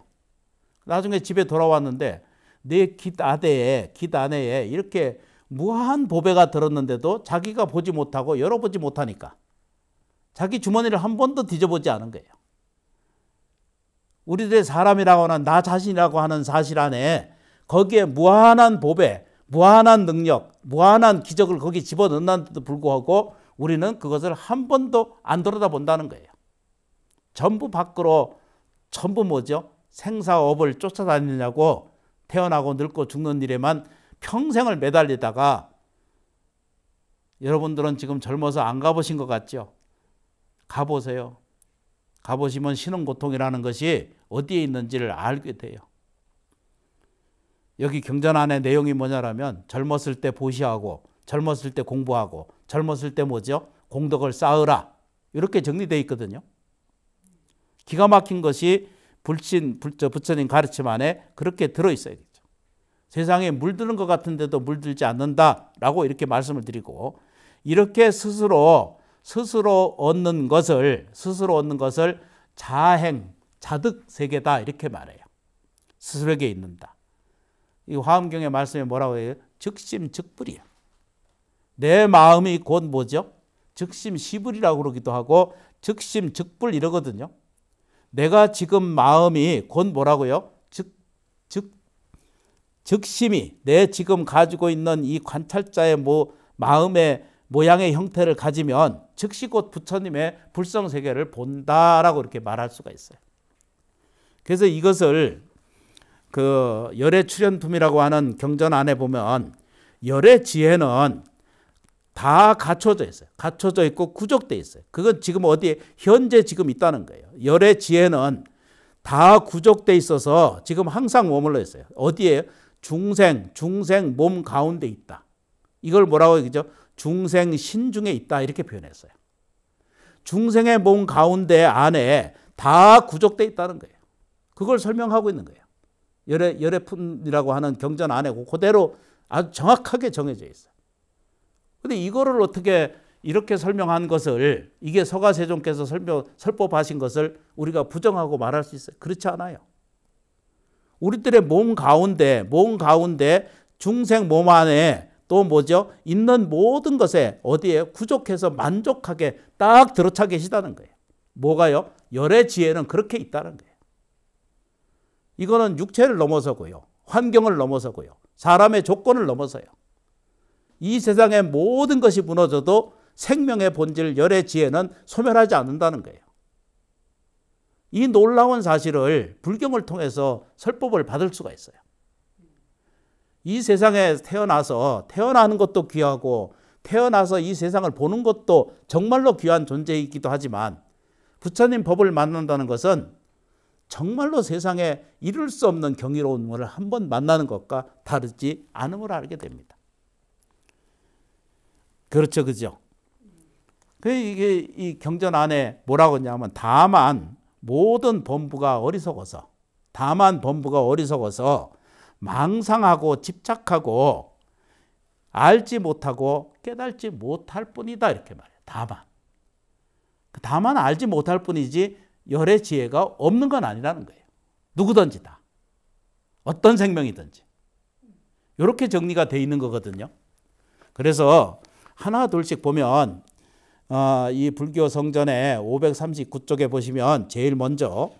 나중에 집에 돌아왔는데 내 깃 아대에 깃내에 이렇게 무한 보배가 들었는데도 자기가 보지 못하고 열어보지 못하니까 자기 주머니를 한 번도 뒤져보지 않은 거예요. 우리들의 사람이라고 하는 나 자신이라고 하는 사실 안에 거기에 무한한 보배, 무한한 능력, 무한한 기적을 거기 집어넣는데도 불구하고 우리는 그것을 한 번도 안 들여다본다는 거예요. 전부 밖으로 전부 뭐죠? 생사업을 쫓아다니냐고 태어나고 늙고 죽는 일에만 평생을 매달리다가 여러분들은 지금 젊어서 안 가보신 것 같죠? 가보세요. 가보시면 신흥고통이라는 것이 어디에 있는지를 알게 돼요. 여기 경전안에 내용이 뭐냐라면 젊었을 때 보시하고 젊었을 때 공부하고 젊었을 때 뭐죠? 공덕을 쌓으라. 이렇게 정리되어 있거든요. 기가 막힌 것이 불친 불저 부처님 가르침 안에 그렇게 들어있어야겠죠. 세상에 물드는 것 같은데도 물들지 않는다라고 이렇게 말씀을 드리고 이렇게 스스로 스스로 얻는 것을 스스로 얻는 것을 자행, 자득 세계다 이렇게 말해요. 스스로에게 있는다. 이 화엄경의 말씀에 뭐라고 해요? 즉심즉불이야. 내 마음이 곧 뭐죠? 즉심시불이라고 그러기도 하고 즉심즉불 이러거든요. 내가 지금 마음이 곧 뭐라고요? 즉, 즉, 즉심이 내 지금 가지고 있는 이 관찰자의 뭐 마음의 모양의 형태를 가지면 즉시 곧 부처님의 불성세계를 본다라고 이렇게 말할 수가 있어요. 그래서 이것을 그 열의 출현품이라고 하는 경전 안에 보면 열의 지혜는 다 갖춰져 있어요. 갖춰져 있고 구족되어 있어요. 그건 지금 어디에 현재 지금 있다는 거예요. 열의 지혜는 다구족되어 있어서 지금 항상 머물러 있어요. 어디에 요 중생, 중생 몸 가운데 있다. 이걸 뭐라고 얘기죠? 중생 신중에 있다 이렇게 표현했어요. 중생의 몸 가운데 안에 다구족되어 있다는 거예요. 그걸 설명하고 있는 거예요. 열의 열애품이라고 하는 경전 안에 그대로 아주 정확하게 정해져 있어요. 근데 이거를 어떻게 이렇게 설명한 것을 이게 서가세종께서 설명, 설법하신 것을 우리가 부정하고 말할 수 있어요. 그렇지 않아요. 우리들의 몸 가운데, 몸 가운데 중생 몸 안에 또 뭐죠? 있는 모든 것에 어디에 구족해서 만족하게 딱 들어차 계시다는 거예요. 뭐가요? 열의 지혜는 그렇게 있다는 거예요. 이거는 육체를 넘어서고요. 환경을 넘어서고요. 사람의 조건을 넘어서요. 이 세상의 모든 것이 무너져도 생명의 본질, 열의 지혜는 소멸하지 않는다는 거예요. 이 놀라운 사실을 불경을 통해서 설법을 받을 수가 있어요. 이 세상에 태어나서 태어나는 것도 귀하고 태어나서 이 세상을 보는 것도 정말로 귀한 존재이기도 하지만 부처님 법을 만난다는 것은 정말로 세상에 이룰 수 없는 경이로운 분을 한 번 만나는 것과 다르지 않음을 알게 됩니다. 그렇죠, 그죠? 그 이게 이 경전 안에 뭐라고 했냐면 다만 모든 범부가 어리석어서 다만 범부가 어리석어서 망상하고 집착하고 알지 못하고 깨달지 못할 뿐이다 이렇게 말해요. 다만 그 다만 알지 못할 뿐이지 열의 지혜가 없는 건 아니라는 거예요. 누구든지 다. 어떤 생명이든지. 이렇게 정리가 돼 있는 거거든요. 그래서 하나 둘씩 보면 어, 이 불교 성전의 539쪽에 보시면 제일 먼저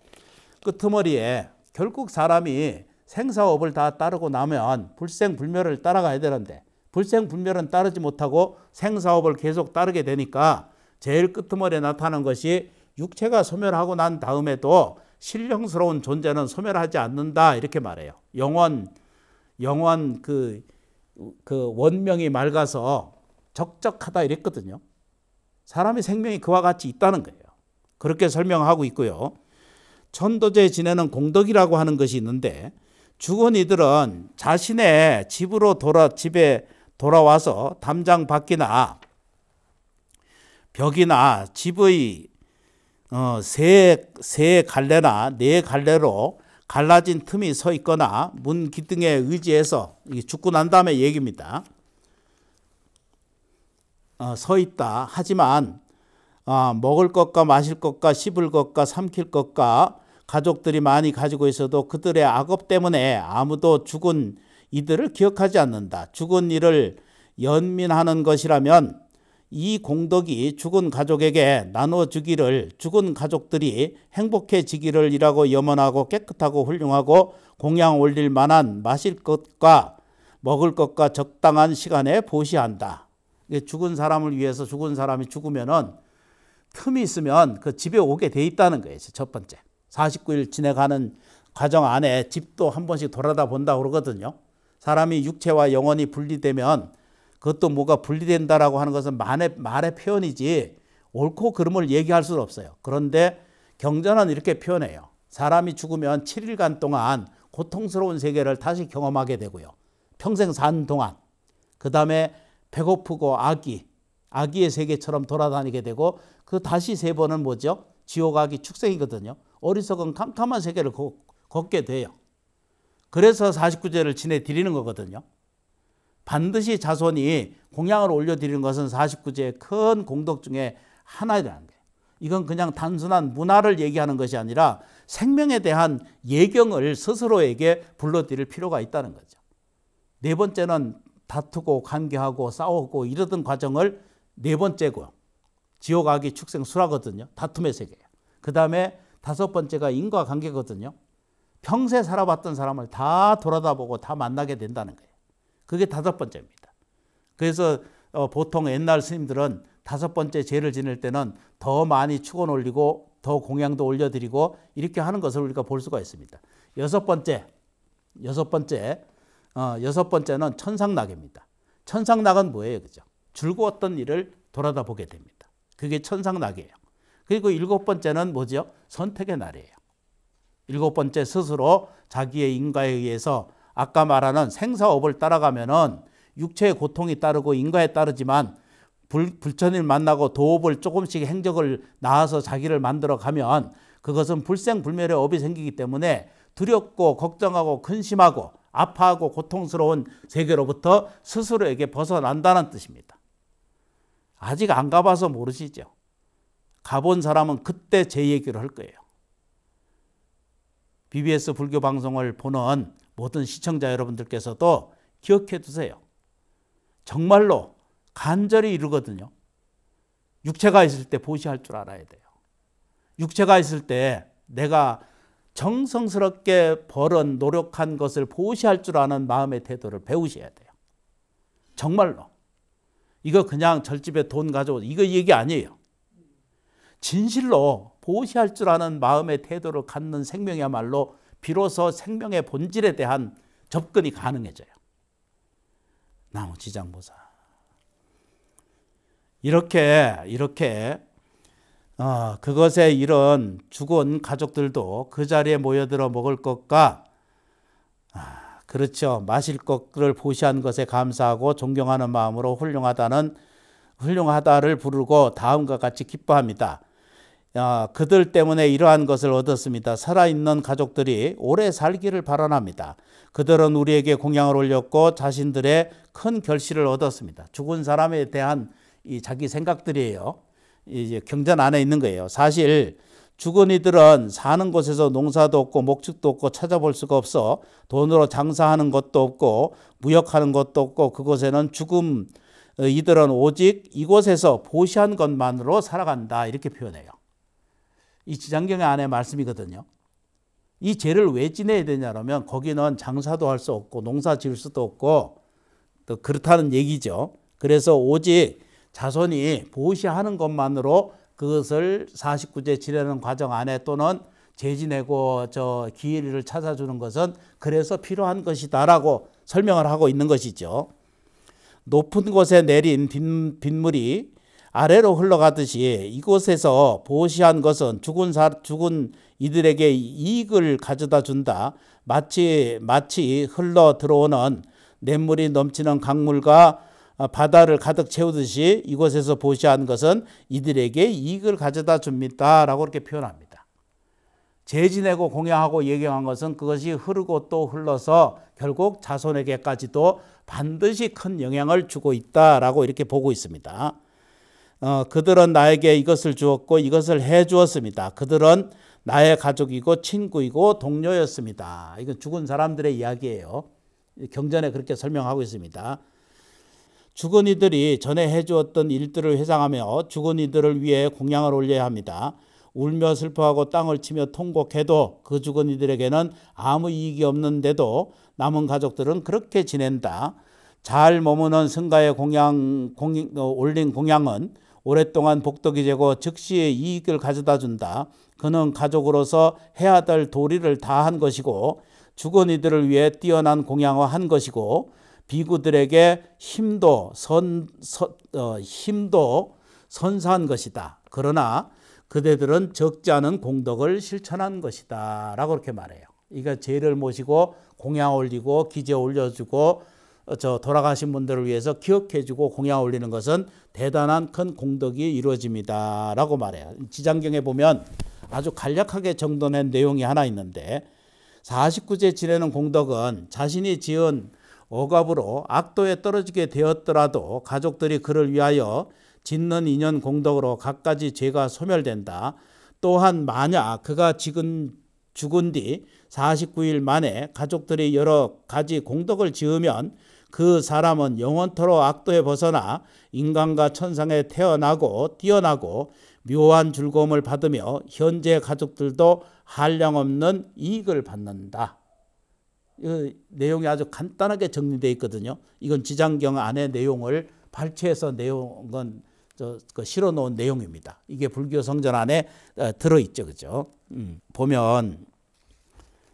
끄트머리에 결국 사람이 생사업을 다 따르고 나면 불생불멸을 따라가야 되는데 불생불멸은 따르지 못하고 생사업을 계속 따르게 되니까 제일 끄트머리에 나타난 것이 육체가 소멸하고 난 다음에도 신령스러운 존재는 소멸하지 않는다 이렇게 말해요. 영원 영원 그, 그 원명이 맑아서 적적하다 이랬거든요. 사람의 생명이 그와 같이 있다는 거예요. 그렇게 설명하고 있고요. 천도제 지내는 공덕이라고 하는 것이 있는데 죽은 이들은 자신의 집으로 돌아 집에 돌아와서 담장 밖이나 벽이나 집의 어, 세, 세 갈래나 네 갈래로 갈라진 틈이 서 있거나 문 기둥에 의지해서 죽고 난 다음에 얘기입니다. 어, 서 있다. 하지만 어, 먹을 것과 마실 것과 씹을 것과 삼킬 것과 가족들이 많이 가지고 있어도 그들의 악업 때문에 아무도 죽은 이들을 기억하지 않는다. 죽은 이를 연민하는 것이라면 이 공덕이 죽은 가족에게 나눠주기를 죽은 가족들이 행복해지기를 이라고 염원하고 깨끗하고 훌륭하고 공양 올릴 만한 마실 것과 먹을 것과 적당한 시간에 보시한다. 죽은 사람을 위해서 죽은 사람이 죽으면은 틈이 있으면 그 집에 오게 돼 있다는 거예요. 첫 번째. 49일 지내가는 과정 안에 집도 한 번씩 돌아다 본다 그러거든요. 사람이 육체와 영혼이 분리되면 그것도 뭐가 분리된다라고 하는 것은 말의, 말의 표현이지 옳고 그름을 얘기할 수는 없어요. 그런데 경전은 이렇게 표현해요. 사람이 죽으면 7일간 동안 고통스러운 세계를 다시 경험하게 되고요. 평생 산 동안. 그 다음에 배고프고 아기, 아기의 세계처럼 돌아다니게 되고 그 다시 세 번은 뭐죠? 지옥 아기 축생이거든요. 어리석은 캄캄한 세계를 걷게 돼요. 그래서 49제를 지내 드리는 거거든요. 반드시 자손이 공양을 올려드리는 것은 49제의 큰 공덕 중에 하나라는 거예요. 이건 그냥 단순한 문화를 얘기하는 것이 아니라 생명에 대한 예경을 스스로에게 불러드릴 필요가 있다는 거죠. 네 번째는 다투고 관계하고 싸우고 이러던 과정을 네 번째고 지옥아기 축생 수라거든요. 다툼의 세계예요. 그 다음에 다섯 번째가 인과관계거든요. 평생 살아봤던 사람을 다 돌아다보고 다 만나게 된다는 거예요. 그게 다섯 번째입니다. 그래서 어, 보통 옛날 스님들은 다섯 번째 죄를 지낼 때는 더 많이 축원 올리고 더 공양도 올려드리고 이렇게 하는 것을 우리가 볼 수가 있습니다. 여섯 번째, 여섯 번째, 어, 여섯 번째는 천상낙입니다. 천상낙은 뭐예요, 그죠? 즐거웠던 일을 돌아다 보게 됩니다. 그게 천상낙이에요. 그리고 일곱 번째는 뭐죠? 선택의 날이에요. 일곱 번째 스스로 자기의 인과에 의해서 아까 말하는 생사업을 따라가면은 육체의 고통이 따르고 인과에 따르지만 불, 불천일 만나고 도업을 조금씩 행적을 나아서 자기를 만들어 가면 그것은 불생불멸의 업이 생기기 때문에 두렵고 걱정하고 근심하고 아파하고 고통스러운 세계로부터 스스로에게 벗어난다는 뜻입니다. 아직 안 가봐서 모르시죠. 가본 사람은 그때 제 얘기를 할 거예요. BBS 불교 방송을 보는 모든 시청자 여러분들께서도 기억해 두세요. 정말로 간절히 이루거든요. 육체가 있을 때 보시할 줄 알아야 돼요. 육체가 있을 때 내가 정성스럽게 벌은 노력한 것을 보시할 줄 아는 마음의 태도를 배우셔야 돼요. 정말로. 이거 그냥 절집에 돈 가져오고 이거 얘기 아니에요. 진실로 보시할 줄 아는 마음의 태도를 갖는 생명이야말로 비로소 생명의 본질에 대한 접근이 가능해져요. 나무지장보사. 이렇게 이렇게 어, 그것에 이런 죽은 가족들도 그 자리에 모여들어 먹을 것과 아, 그렇죠 마실 것을 보시한 것에 감사하고 존경하는 마음으로 훌륭하다는 훌륭하다를 부르고 다음과 같이 기뻐합니다. 그들 때문에 이러한 것을 얻었습니다. 살아있는 가족들이 오래 살기를 바라합니다. 그들은 우리에게 공양을 올렸고 자신들의 큰 결실을 얻었습니다. 죽은 사람에 대한 이 자기 생각들이에요. 이제 경전 안에 있는 거예요. 사실 죽은 이들은 사는 곳에서 농사도 없고 목축도 없고 찾아볼 수가 없어 돈으로 장사하는 것도 없고 무역하는 것도 없고 그곳에는 죽음 어, 이들은 오직 이곳에서 보시한 것만으로 살아간다 이렇게 표현해요. 이 지장경 의 안에 말씀이거든요. 이 죄를 왜 지내야 되냐면 거기는 장사도 할 수 없고 농사 지을 수도 없고 또 그렇다는 얘기죠. 그래서 오직 자손이 보시하는 것만으로 그것을 49제 지내는 과정 안에 또는 죄 지내고 저 기회를 찾아주는 것은 그래서 필요한 것이다라고 설명을 하고 있는 것이죠. 높은 곳에 내린 빗물이 아래로 흘러가듯이 이곳에서 보시한 것은 죽은 사, 죽은 이들에게 이익을 가져다 준다. 마치 마치 흘러 들어오는 냇물이 넘치는 강물과 아, 바다를 가득 채우듯이 이곳에서 보시한 것은 이들에게 이익을 가져다 줍니다라고 이렇게 표현합니다. 재 지내고 공양하고 예경한 것은 그것이 흐르고 또 흘러서 결국 자손에게까지도 반드시 큰 영향을 주고 있다라고 이렇게 보고 있습니다. 어, 그들은 나에게 이것을 주었고 이것을 해 주었습니다. 그들은 나의 가족이고 친구이고 동료였습니다. 이건 죽은 사람들의 이야기예요. 경전에 그렇게 설명하고 있습니다. 죽은 이들이 전에 해주었던 일들을 회상하며 죽은 이들을 위해 공양을 올려야 합니다. 울며 슬퍼하고 땅을 치며 통곡해도 그 죽은 이들에게는 아무 이익이 없는데도 남은 가족들은 그렇게 지낸다. 잘 머무는 승가의 공양, 공양, 어, 올린 공양은 오랫동안 복덕이 되고 즉시의 이익을 가져다 준다. 그는 가족으로서 해야 될 도리를 다 한 것이고 죽은 이들을 위해 뛰어난 공양화한 것이고 비구들에게 힘도 선, 선 어, 힘도 선사한 것이다. 그러나 그대들은 적지 않은 공덕을 실천한 것이다. 라고 그렇게 말해요. 그러 죄를 모시고 공양 올리고 기재 올려주고 저 돌아가신 분들을 위해서 기억해주고 공양 올리는 것은 대단한 큰 공덕이 이루어집니다라고 말해요. 지장경에 보면 아주 간략하게 정돈한 내용이 하나 있는데 49제 지내는 공덕은 자신이 지은 억압으로 악도에 떨어지게 되었더라도 가족들이 그를 위하여 짓는 인연 공덕으로 갖가지 죄가 소멸된다. 또한 만약 그가 지금 죽은 뒤 49일 만에 가족들이 여러 가지 공덕을 지으면 그 사람은 영원토록 악도에 벗어나 인간과 천상에 태어나고 뛰어나고 묘한 즐거움을 받으며 현재 가족들도 한량없는 이익을 받는다. 이 내용이 아주 간단하게 정리되어 있거든요. 이건 지장경 안의 내용을 발췌해서 내용은 그 실어 놓은 내용입니다. 이게 불교 성전 안에 어, 들어 있죠. 그죠? 음. 보면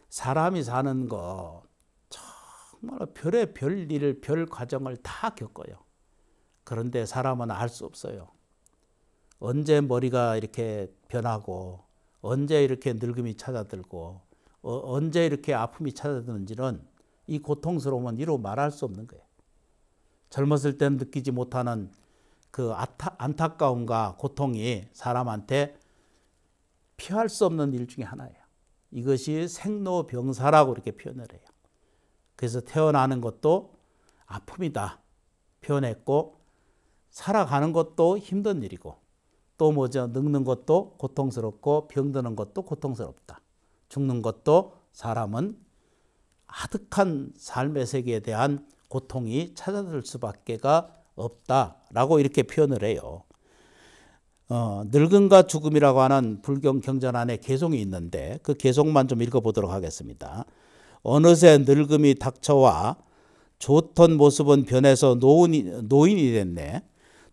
사람이 사는 거 정말 별의 별 일을, 별 과정을 다 겪어요. 그런데 사람은 알 수 없어요. 언제 머리가 이렇게 변하고, 언제 이렇게 늙음이 찾아들고, 어, 언제 이렇게 아픔이 찾아드는지는 이 고통스러움은 이로 말할 수 없는 거예요. 젊었을 땐 느끼지 못하는 그 안타까움과 고통이 사람한테 피할 수 없는 일 중에 하나예요. 이것이 생로병사라고 이렇게 표현을 해요. 그래서 태어나는 것도 아픔이다 표현했고 살아가는 것도 힘든 일이고 또 뭐죠? 늙는 것도 고통스럽고 병드는 것도 고통스럽다. 죽는 것도 사람은 아득한 삶의 세계에 대한 고통이 찾아들 수밖에가 없다라고 이렇게 표현을 해요. 어, 늙음과 죽음이라고 하는 불경 경전안에 개송이 있는데 그 개송만 좀 읽어보도록 하겠습니다. 어느새 늙음이 닥쳐와 좋던 모습은 변해서 노인이, 노인이 됐네.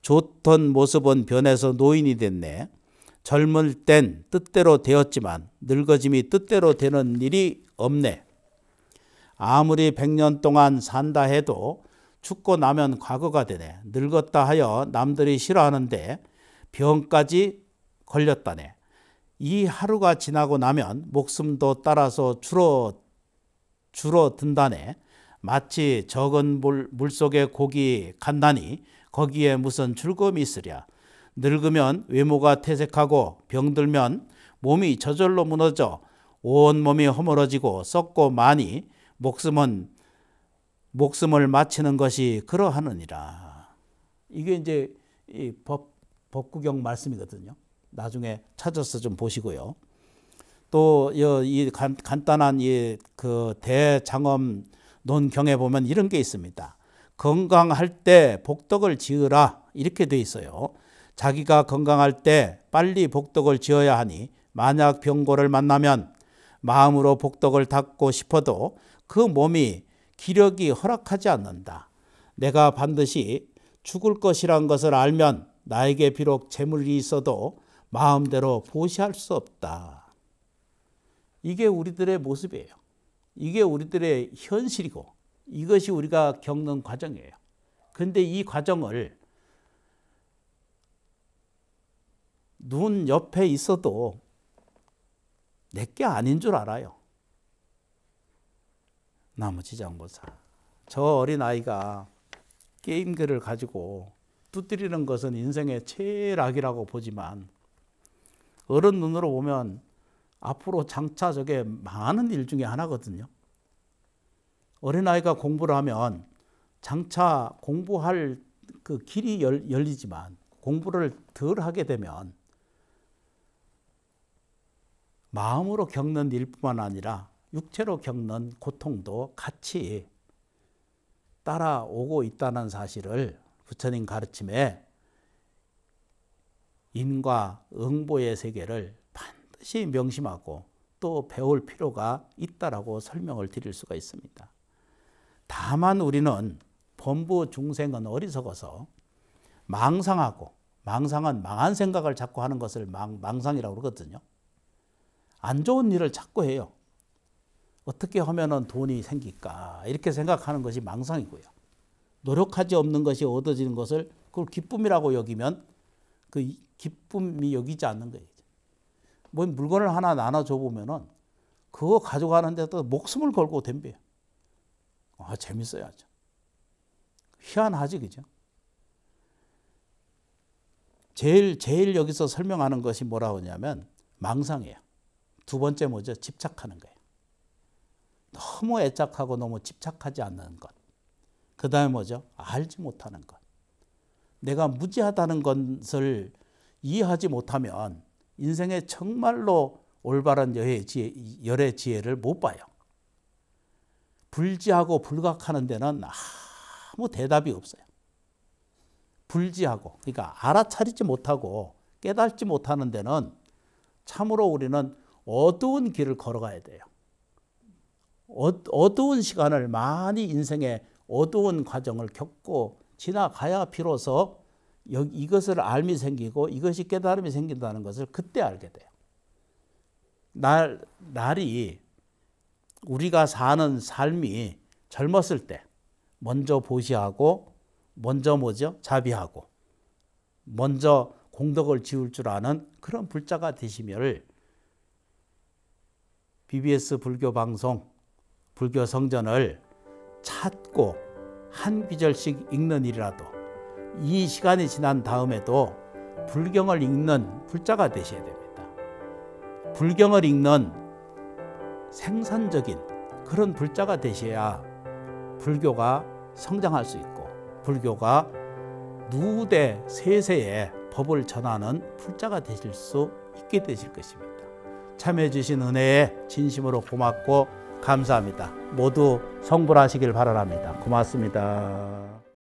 좋던 모습은 변해서 노인이 됐네. 젊을 땐 뜻대로 되었지만 늙어짐이 뜻대로 되는 일이 없네. 아무리 100년 동안 산다 해도 죽고 나면 과거가 되네. 늙었다 하여 남들이 싫어하는데 병까지 걸렸다네. 이 하루가 지나고 나면 목숨도 따라서 줄어 줄어든다네. 마치 적은 물, 물속에 고기 간다니 거기에 무슨 즐금이 있으랴. 늙으면 외모가 퇴색하고 병들면 몸이 저절로 무너져 온 몸이 허물어지고 썩고 많이 목숨은 목숨을 마치는 것이 그러하느니라. 이게 이제 법, 법구경 말씀이거든요. 나중에 찾아서 좀 보시고요. 또이 간단한 이 그 대장엄 논경에 보면 이런 게 있습니다. 건강할 때 복덕을 지으라 이렇게 돼 있어요. 자기가 건강할 때 빨리 복덕을 지어야 하니 만약 병고를 만나면 마음으로 복덕을 닦고 싶어도 그 몸이 기력이 허락하지 않는다. 내가 반드시 죽을 것이란 것을 알면 나에게 비록 재물이 있어도 마음대로 보시할 수 없다. 이게 우리들의 모습이에요. 이게 우리들의 현실이고 이것이 우리가 겪는 과정이에요. 근데 이 과정을 눈 옆에 있어도 내게 아닌 줄 알아요. 나머지 장보사. 저 어린아이가 게임기를 가지고 두드리는 것은 인생의 최악이라고 보지만 어른 눈으로 보면 앞으로 장차 저게 많은 일 중에 하나거든요. 어린아이가 공부를 하면 장차 공부할 그 길이 열, 열리지만 공부를 덜 하게 되면 마음으로 겪는 일뿐만 아니라 육체로 겪는 고통도 같이 따라오고 있다는 사실을 부처님 가르침에 인과 응보의 세계를 다시 명심하고 또 배울 필요가 있다라고 설명을 드릴 수가 있습니다. 다만 우리는 범부 중생은 어리석어서 망상하고 망상은 망한 생각을 자꾸 하는 것을 망, 망상이라고 그러거든요. 안 좋은 일을 자꾸 해요. 어떻게 하면 돈이 생길까 이렇게 생각하는 것이 망상이고요. 노력하지 없는 것이 얻어지는 것을 그걸 기쁨이라고 여기면 그 기쁨이 여기지 않는 거예요. 뭐 물건을 하나 나눠줘 보면은 그거 가져가는데도 목숨을 걸고 덤벼요. 아, 재밌어요. 아주. 희한하지, 그죠? 제일, 제일 여기서 설명하는 것이 뭐라고 하냐면 망상이에요. 두 번째 뭐죠? 집착하는 거예요. 너무 애착하고 너무 집착하지 않는 것. 그 다음에 뭐죠? 알지 못하는 것. 내가 무지하다는 것을 이해하지 못하면 인생에 정말로 올바른 열의, 지혜, 열의 지혜를 못 봐요. 불지하고 불각하는 데는 아무 대답이 없어요. 불지하고 그러니까 알아차리지 못하고 깨닫지 못하는 데는 참으로 우리는 어두운 길을 걸어가야 돼요. 어, 어두운 시간을 많이 인생의 어두운 과정을 겪고 지나가야 비로소 이것을 알미 생기고 이것이 깨달음이 생긴다는 것을 그때 알게 돼요. 날, 날이 우리가 사는 삶이 젊었을 때 먼저 보시하고 먼저 뭐죠? 자비하고 먼저 공덕을 지울 줄 아는 그런 불자가 되시며 BBS 불교 방송 불교 성전을 찾고 한 귀절씩 읽는 일이라도 이 시간이 지난 다음에도 불경을 읽는 불자가 되셔야 됩니다. 불경을 읽는 생산적인 그런 불자가 되셔야 불교가 성장할 수 있고 불교가 누대 세세에 법을 전하는 불자가 되실 수 있게 되실 것입니다. 참여해 주신 은혜에 진심으로 고맙고 감사합니다. 모두 성불하시길 바랍니다 고맙습니다.